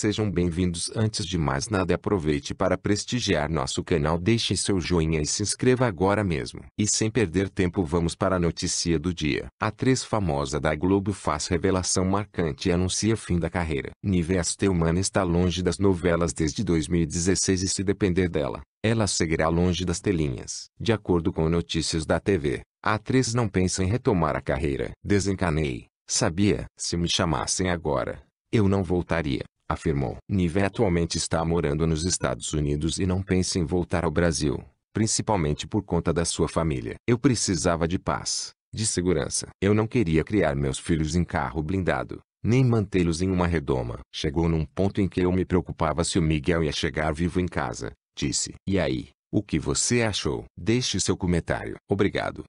Sejam bem-vindos. Antes de mais nada, aproveite para prestigiar nosso canal. Deixe seu joinha e se inscreva agora mesmo. E sem perder tempo, vamos para a notícia do dia. A Atriz famosa da Globo faz revelação marcante e anuncia fim da carreira. Nivea Stelman está longe das novelas desde 2016 e se depender dela, ela seguirá longe das telinhas. De acordo com notícias da TV, a atriz não pensa em retomar a carreira. Desencanei. Sabia, se me chamassem agora, eu não voltaria afirmou. Nive atualmente está morando nos Estados Unidos e não pensa em voltar ao Brasil, principalmente por conta da sua família. Eu precisava de paz, de segurança. Eu não queria criar meus filhos em carro blindado, nem mantê-los em uma redoma. Chegou num ponto em que eu me preocupava se o Miguel ia chegar vivo em casa, disse. E aí, o que você achou? Deixe seu comentário. Obrigado.